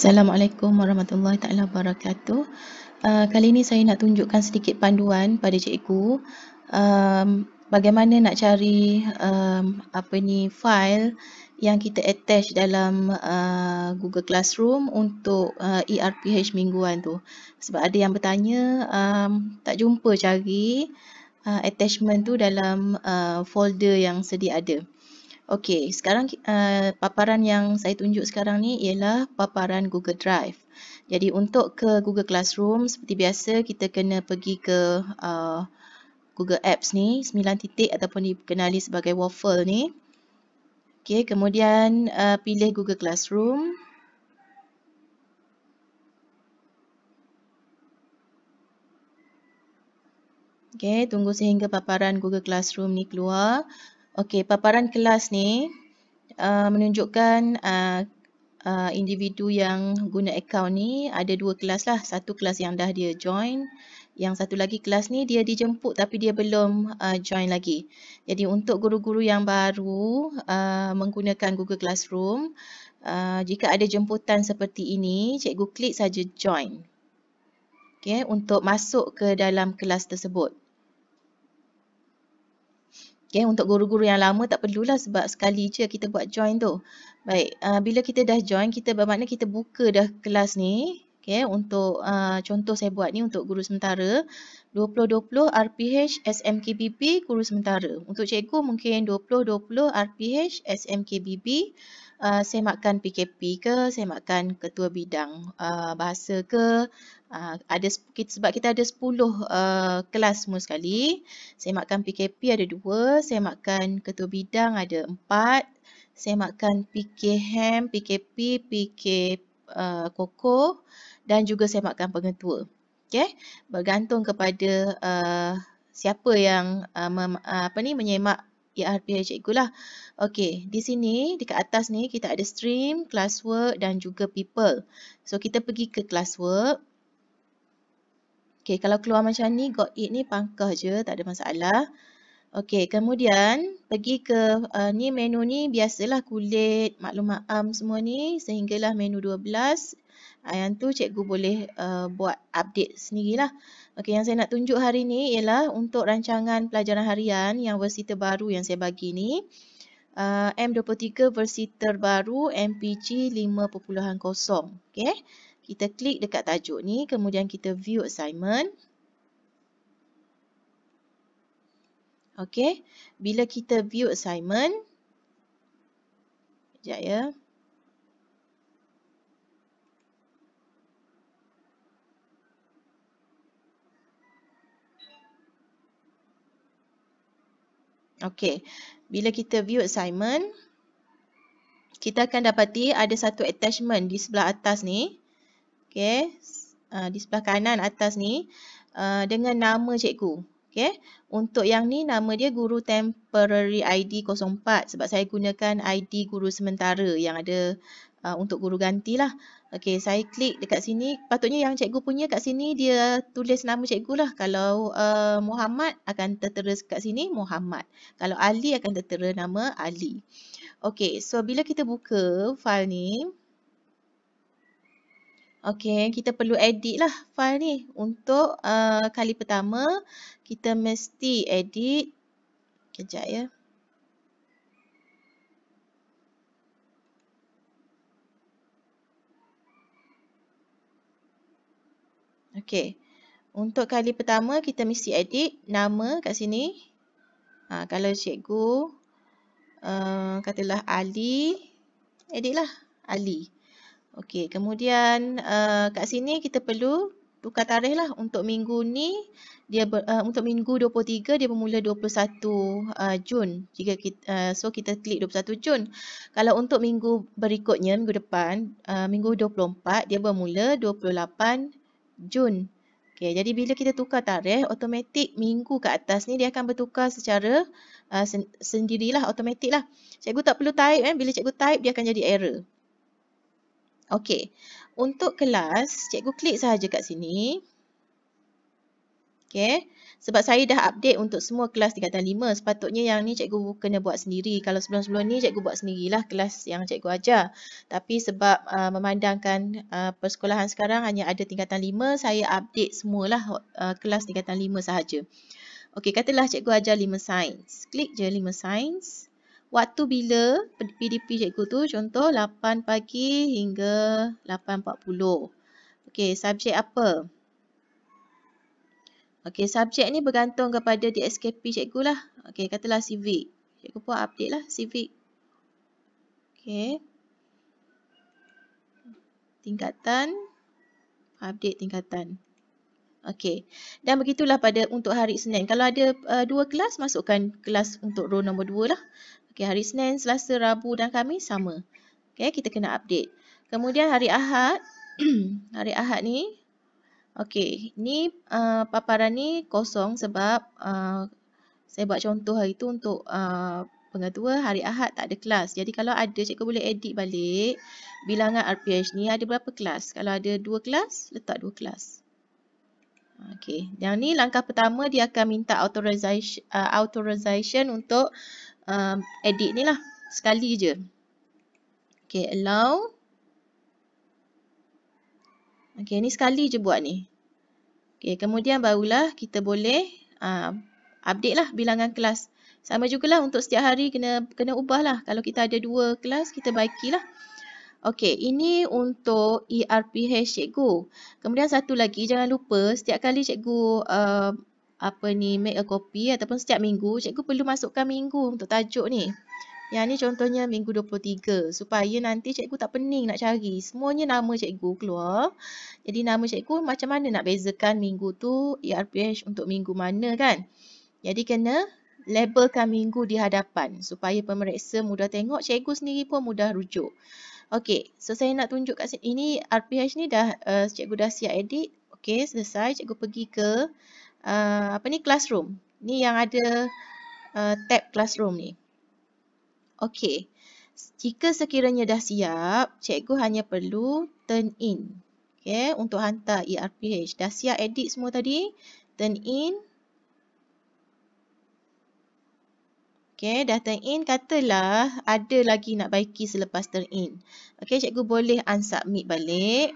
Assalamualaikum warahmatullahi taala wabarakatuh. Uh, kali ini saya nak tunjukkan sedikit panduan pada cikgu um, bagaimana nak cari um, apa ni file yang kita attach dalam uh, Google Classroom untuk uh, ERPH mingguan tu. Sebab ada yang bertanya um, tak jumpa cari uh, attachment tu dalam uh, folder yang sedia ada. Okey, sekarang uh, paparan yang saya tunjuk sekarang ni ialah paparan Google Drive. Jadi untuk ke Google Classroom, seperti biasa kita kena pergi ke uh, Google Apps ni, 9 titik ataupun dikenali sebagai waffle ni. Okey, kemudian uh, pilih Google Classroom. Okey, tunggu sehingga paparan Google Classroom ni keluar. Okey, paparan kelas ni uh, menunjukkan uh, Uh, individu yang guna account ni ada dua kelas lah. Satu kelas yang dah dia join. Yang satu lagi kelas ni dia dijemput tapi dia belum uh, join lagi. Jadi untuk guru-guru yang baru uh, menggunakan Google Classroom, uh, jika ada jemputan seperti ini, cikgu klik saja join. Okay, untuk masuk ke dalam kelas tersebut. Okay, eh, untuk guru-guru yang lama tak perlulah sebab sekali je kita buat join tu. Baik, uh, bila kita dah join, kita bermakna kita buka dah kelas ni okay, ya, untuk uh, contoh saya buat ni untuk guru sementara 2020 RPH SMKBB guru sementara. Untuk cikgu mungkin 2020 RPH SMKBB uh, saya makan PKP ke, saya makan ketua bidang uh, bahasa ke. Uh, ada sebab kita ada 10 uh, kelas semua sekali. Saya makan PKP ada 2, saya makan ketua bidang ada 4. Saya makan PKM, PKP, PK uh, koko dan juga semakan pengetua. Okey, bergantung kepada uh, siapa yang uh, uh, apa ni menyemak ERP cikgu lah. Okey, di sini dekat atas ni kita ada stream, classwork dan juga people. So kita pergi ke classwork. Okey, kalau keluar macam ni got it ni pangkah je, tak ada masalah. Okey, kemudian pergi ke uh, ni menu ni biasalah kulit, maklumat am semua ni sehinggalah menu 12. Uh, ah, yang tu cikgu boleh uh, buat update sendirilah. Okey, yang saya nak tunjuk hari ni ialah untuk rancangan pelajaran harian yang versi terbaru yang saya bagi ni. Uh, M23 versi terbaru MPG 5.0. Okey. Kita klik dekat tajuk ni, kemudian kita view assignment. Okey, bila kita view assignment. Sekejap ya. Okey, bila kita view assignment. Kita akan dapati ada satu attachment di sebelah atas ni. Okey, uh, di sebelah kanan atas ni. Uh, dengan nama cikgu. Okay. Untuk yang ni nama dia guru temporary ID 04 sebab saya gunakan ID guru sementara yang ada uh, untuk guru ganti lah. Okay, saya klik dekat sini. Patutnya yang cikgu punya kat sini dia tulis nama cikgu lah. Kalau uh, Muhammad akan tertera kat sini Muhammad. Kalau Ali akan tertera nama Ali. Okay, so bila kita buka file ni. Okey, kita perlu edit lah file ni. Untuk uh, kali pertama, kita mesti edit. Kejap ya. Okey. Untuk kali pertama, kita mesti edit nama kat sini. Ha, kalau cikgu, uh, katalah Ali, edit lah Ali. Ali. Okey, kemudian uh, kat sini kita perlu tukar tarikh lah untuk minggu ni dia ber, uh, untuk minggu 23 dia bermula 21 uh, eh, Jun. Jika kita, uh, so kita klik 21 Jun. Kalau untuk minggu berikutnya minggu depan uh, minggu 24 dia bermula 28 Jun. Okey, jadi bila kita tukar tarikh otomatik minggu ke atas ni dia akan bertukar secara uh, sen sendirilah otomatiklah. Cikgu tak perlu type kan eh? bila cikgu type dia akan jadi error. Okey. Untuk kelas, cikgu klik sahaja kat sini. Okey. Sebab saya dah update untuk semua kelas tingkatan 5. Sepatutnya yang ni cikgu kena buat sendiri. Kalau sebelum-sebelum ni cikgu buat sendirilah kelas yang cikgu ajar. Tapi sebab uh, memandangkan uh, persekolahan sekarang hanya ada tingkatan 5, saya update semualah uh, kelas tingkatan 5 sahaja. Okey, katalah cikgu ajar 5 sains. Klik je 5 sains waktu bila PDP cikgu tu contoh 8 pagi hingga 8.40. Okey, subjek apa? Okey, subjek ni bergantung kepada DSKP cikgu lah. Okey, katalah civic. Cikgu pun update lah civic. Okey. Tingkatan. Update tingkatan. Okey. Dan begitulah pada untuk hari Senin. Kalau ada uh, dua kelas, masukkan kelas untuk row nombor dua lah. Okey, hari Senin, Selasa, Rabu dan kami sama. Okey, kita kena update. Kemudian hari Ahad, hari Ahad ni okey, ni uh, paparan ni kosong sebab uh, saya buat contoh hari tu untuk uh, Pengetua hari Ahad tak ada kelas. Jadi kalau ada, cikgu boleh edit balik bilangan RPH ni ada berapa kelas. Kalau ada dua kelas, letak dua kelas. Okey. Yang ni langkah pertama dia akan minta authorization, uh, authorization untuk uh, edit ni lah. Sekali je. Okay, allow. Okay, ni sekali je buat ni. Okay, kemudian barulah kita boleh uh, update lah bilangan kelas. Sama jugalah untuk setiap hari kena kena ubah lah. Kalau kita ada dua kelas, kita baiki lah. Okay, ini untuk ERPH cikgu. Kemudian satu lagi, jangan lupa setiap kali cikgu uh, apa ni make a copy ataupun setiap minggu cikgu perlu masukkan minggu untuk tajuk ni. Yang ni contohnya minggu 23 supaya nanti cikgu tak pening nak cari. Semuanya nama cikgu keluar. Jadi nama cikgu macam mana nak bezakan minggu tu ERPH untuk minggu mana kan. Jadi kena labelkan minggu di hadapan supaya pemeriksa mudah tengok cikgu sendiri pun mudah rujuk. Okey, so saya nak tunjuk kat sini. Ini e RPH ni dah uh, cikgu dah siap edit. Okey, selesai. Cikgu pergi ke uh, uh, apa ni classroom. Ni yang ada uh, tab classroom ni. Okey. Jika sekiranya dah siap, cikgu hanya perlu turn in. Okey, untuk hantar ERPH. Dah siap edit semua tadi? Turn in. Okey, dah turn in katalah ada lagi nak baiki selepas turn in. Okey, cikgu boleh unsubmit balik.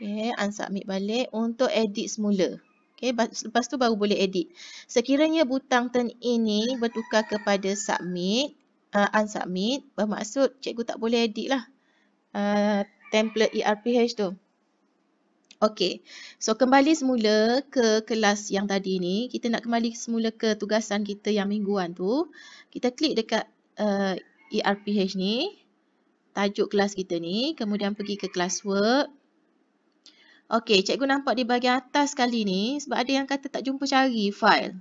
Okay, unsubmit balik untuk edit semula. Okay, lepas tu baru boleh edit. Sekiranya butang turn ini bertukar kepada submit, uh, unsubmit, bermaksud cikgu tak boleh edit lah uh, template ERPH tu. Okey, so kembali semula ke kelas yang tadi ni. Kita nak kembali semula ke tugasan kita yang mingguan tu. Kita klik dekat uh, ERPH ni, tajuk kelas kita ni. Kemudian pergi ke classwork. Okey, cikgu nampak di bahagian atas kali ni sebab ada yang kata tak jumpa cari file.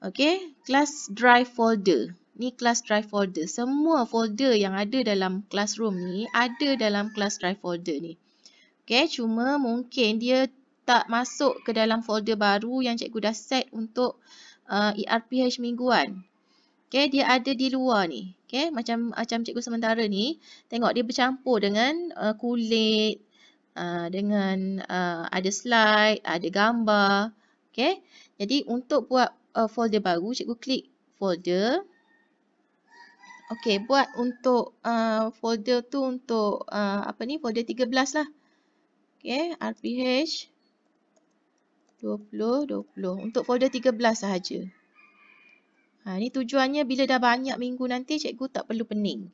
Okey, class drive folder. Ni class drive folder. Semua folder yang ada dalam classroom ni ada dalam class drive folder ni. Okey, cuma mungkin dia tak masuk ke dalam folder baru yang cikgu dah set untuk uh, ERPH mingguan. Okey, dia ada di luar ni. Okey, macam macam cikgu sementara ni, tengok dia bercampur dengan uh, kulit Ah, dengan uh, ada slide, ada gambar. Okay. Jadi untuk buat uh, folder baru, cikgu klik folder. Okay, buat untuk uh, folder tu untuk uh, apa ni? Folder 13 lah. Okay, RPH 2020 untuk folder 13 sahaja. Ha, ni tujuannya bila dah banyak minggu nanti cikgu tak perlu pening.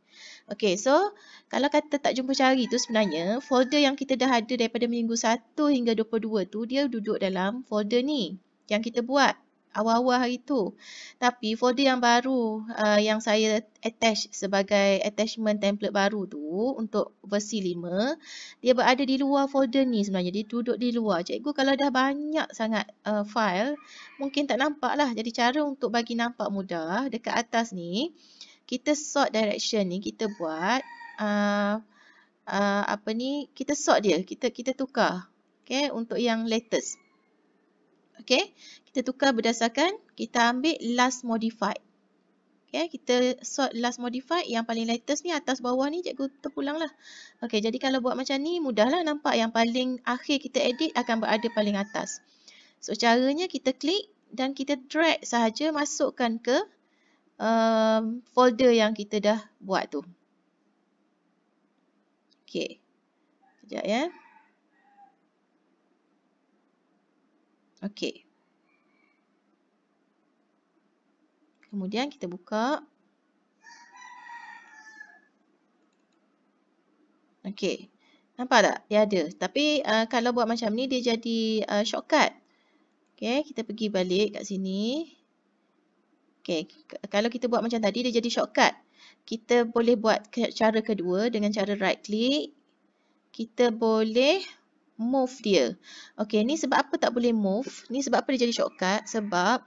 Okay so kalau kata tak jumpa cari tu sebenarnya folder yang kita dah ada daripada minggu 1 hingga 22 tu dia duduk dalam folder ni yang kita buat awal-awal hari tu. Tapi folder yang baru uh, yang saya attach sebagai attachment template baru tu untuk versi 5, dia berada di luar folder ni sebenarnya. Dia duduk di luar. Cikgu kalau dah banyak sangat uh, file, mungkin tak nampak lah. Jadi cara untuk bagi nampak mudah dekat atas ni, kita sort direction ni kita buat uh, uh, apa ni, kita sort dia. Kita kita tukar. Okay, untuk yang latest. Okay. Kita tukar berdasarkan kita ambil last modified. Okay. Kita sort last modified yang paling latest ni atas bawah ni cikgu terpulang lah. Okay. Jadi kalau buat macam ni mudahlah nampak yang paling akhir kita edit akan berada paling atas. So caranya kita klik dan kita drag sahaja masukkan ke um, folder yang kita dah buat tu. Okay. Sekejap ya. Yeah. Okey. Kemudian kita buka. Okey. Nampak tak? Dia ada. Tapi uh, kalau buat macam ni dia jadi uh, shortcut. Okey, kita pergi balik kat sini. Okey, kalau kita buat macam tadi dia jadi shortcut. Kita boleh buat cara kedua dengan cara right click. Kita boleh move dia. Okey, ni sebab apa tak boleh move? Ni sebab apa dia jadi shortcut? Sebab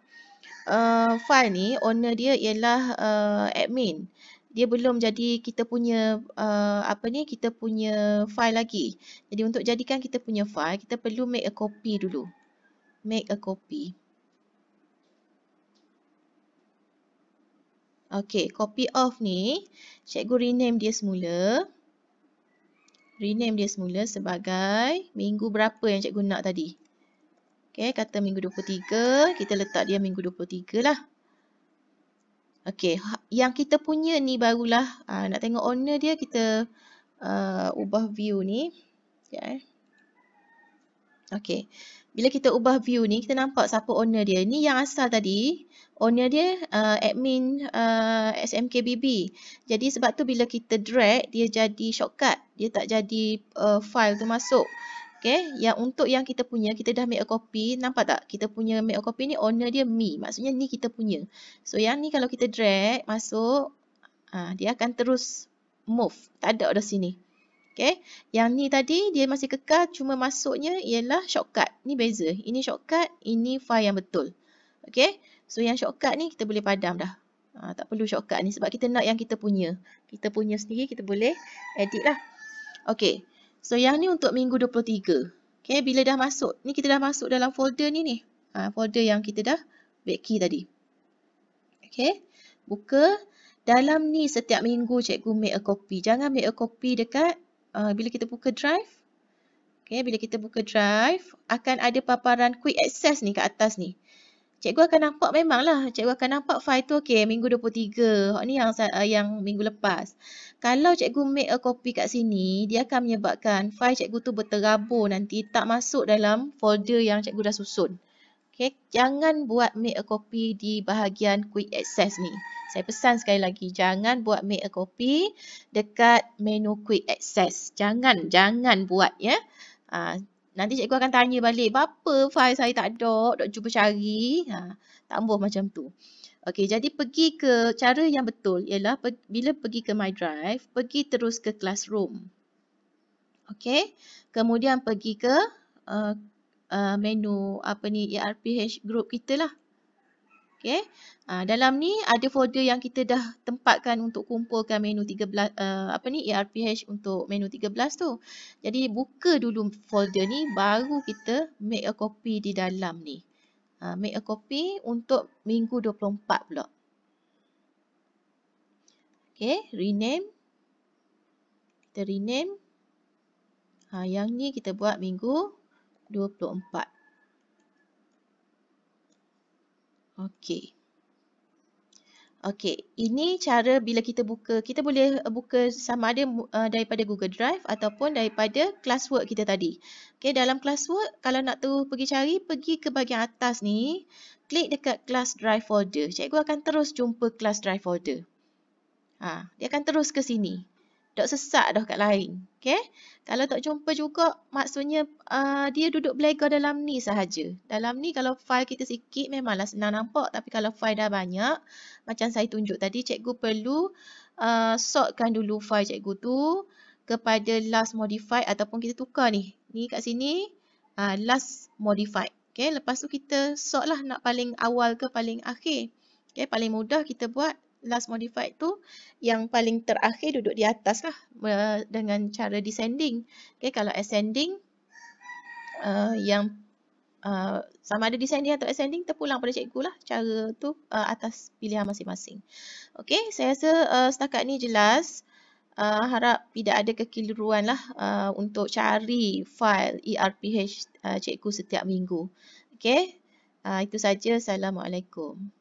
uh, file ni owner dia ialah uh, admin. Dia belum jadi kita punya uh, apa ni? Kita punya file lagi. Jadi untuk jadikan kita punya file, kita perlu make a copy dulu. Make a copy. Okey, copy of ni, cikgu rename dia semula rename dia semula sebagai minggu berapa yang cikgu nak tadi. Okey, kata minggu 23, kita letak dia minggu 23 lah. Okey, ha, yang kita punya ni barulah uh, nak tengok owner dia kita uh, ubah view ni. Ya. Yeah. Okey. Bila kita ubah view ni, kita nampak siapa owner dia. Ni yang asal tadi, owner dia uh, admin uh, SMKBB. Jadi sebab tu bila kita drag dia jadi shortcut. Dia tak jadi uh, file tu masuk. Okay. Yang untuk yang kita punya kita dah make a copy. Nampak tak? Kita punya make a copy ni owner dia me. Maksudnya ni kita punya. So yang ni kalau kita drag masuk uh, dia akan terus move. Tak ada dari sini. Okay. Yang ni tadi dia masih kekal cuma masuknya ialah shortcut. Ni beza. Ini shortcut, ini file yang betul. Okay. So yang shortcut ni kita boleh padam dah. Ha, tak perlu shortcut ni sebab kita nak yang kita punya. Kita punya sendiri kita boleh edit lah. Okay. So yang ni untuk minggu 23. Okay bila dah masuk. Ni kita dah masuk dalam folder ni ni. Ha, folder yang kita dah back key tadi. Okay. Buka. Dalam ni setiap minggu cikgu make a copy. Jangan make a copy dekat uh, bila kita buka drive. Okay, bila kita buka drive, akan ada paparan quick access ni kat atas ni cikgu akan nampak memanglah cikgu akan nampak file tu okey minggu 23 hak ni yang uh, yang minggu lepas kalau cikgu make a copy kat sini dia akan menyebabkan file cikgu tu berterabur nanti tak masuk dalam folder yang cikgu dah susun okey jangan buat make a copy di bahagian quick access ni saya pesan sekali lagi jangan buat make a copy dekat menu quick access jangan jangan buat ya yeah. uh, nanti cikgu akan tanya balik, apa file saya tak ada, tak cuba cari. Ha, tambuh macam tu. Okey, jadi pergi ke cara yang betul ialah per, bila pergi ke My Drive, pergi terus ke Classroom. Okey, kemudian pergi ke uh, uh, menu apa ni, ERPH group kita lah. Okay. Ha, ah, dalam ni ada folder yang kita dah tempatkan untuk kumpulkan menu 13 uh, ah, apa ni ERPH untuk menu 13 tu. Jadi buka dulu folder ni baru kita make a copy di dalam ni. Ha, make a copy untuk minggu 24 pula. Okay, rename. Kita rename. Ha, yang ni kita buat minggu 24. Okey. Okey, ini cara bila kita buka, kita boleh eh, buka sama ada eh, daripada Google Drive ataupun daripada classwork kita tadi. Okey, dalam classwork kalau nak tahu pergi cari, pergi ke bahagian atas ni, klik dekat class drive folder. Cikgu akan terus jumpa class drive folder. Ha, dia akan terus ke sini dok sesak, dah kat lain. Okay? Kalau tak jumpa juga, maksudnya uh, dia duduk belaga dalam ni sahaja. Dalam ni kalau file kita sikit memanglah senang nampak. Tapi kalau file dah banyak, macam saya tunjuk tadi, cikgu perlu uh, sortkan dulu file cikgu tu kepada last modified ataupun kita tukar ni. Ni kat sini, uh, last modified. Okay? Lepas tu kita sort lah nak paling awal ke paling akhir. Okay? Paling mudah kita buat last modified tu yang paling terakhir duduk di atas lah dengan cara descending. Okay, kalau ascending uh, yang uh, sama ada descending atau ascending terpulang pada cikgu lah cara tu uh, atas pilihan masing-masing. Okay, saya rasa uh, setakat ni jelas. Uh, harap tidak ada kekeliruan lah uh, untuk cari file ERPH uh, cikgu setiap minggu. Okay, uh, itu saja. Assalamualaikum.